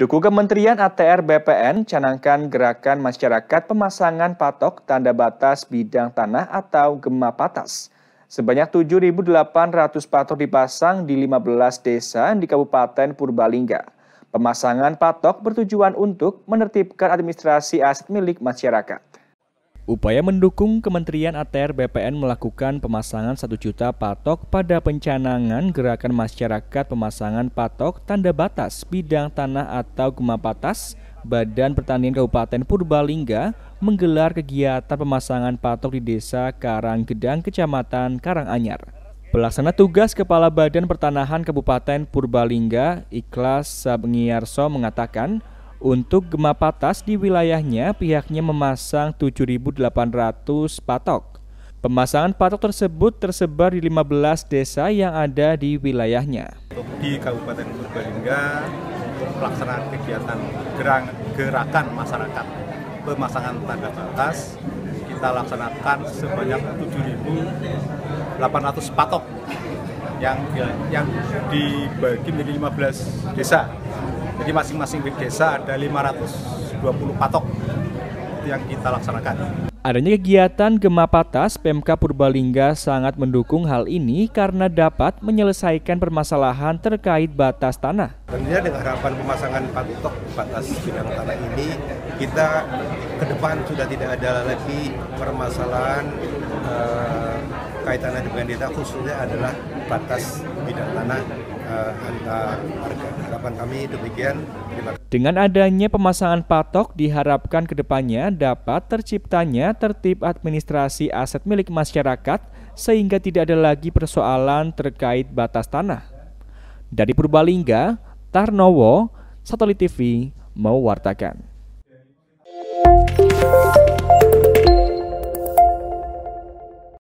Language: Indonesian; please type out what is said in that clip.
Duku Kementerian ATR BPN canangkan gerakan masyarakat pemasangan patok tanda batas bidang tanah atau gema patas. Sebanyak 7.800 patok dipasang di 15 desa di Kabupaten Purbalingga. Pemasangan patok bertujuan untuk menertibkan administrasi aset milik masyarakat. Upaya mendukung Kementerian ATR BPN melakukan pemasangan 1 juta patok pada pencanangan gerakan masyarakat pemasangan patok tanda batas bidang tanah atau gema patas Badan Pertanian Kabupaten Purbalingga menggelar kegiatan pemasangan patok di Desa Karanggedang, Kecamatan Karanganyar. Pelaksana tugas Kepala Badan Pertanahan Kabupaten Purbalingga, Ikhlas Sabngiarso mengatakan, untuk Gema patas di wilayahnya, pihaknya memasang 7.800 patok. Pemasangan patok tersebut tersebar di 15 desa yang ada di wilayahnya. Di Kabupaten Purbalingga, pelaksanaan kegiatan gerang, gerakan masyarakat pemasangan tanda batas kita laksanakan sebanyak 7.800 patok yang yang dibagi menjadi 15 desa jadi masing-masing BID desa ada 520 patok yang kita laksanakan. Adanya kegiatan Gema Patas, PMK Purbalingga sangat mendukung hal ini karena dapat menyelesaikan permasalahan terkait batas tanah. Tentunya dengan harapan pemasangan patok batas bidang tanah ini, kita ke depan sudah tidak ada lagi permasalahan eh, kaitannya dengan data khususnya adalah batas bidang tanah uh, eh, antar warga. Harapan kami demikian. Dengan adanya pemasangan patok diharapkan kedepannya dapat terciptanya tertib administrasi aset milik masyarakat sehingga tidak ada lagi persoalan terkait batas tanah. Dari Purbalingga, Tarnowo, Satelit TV mewartakan.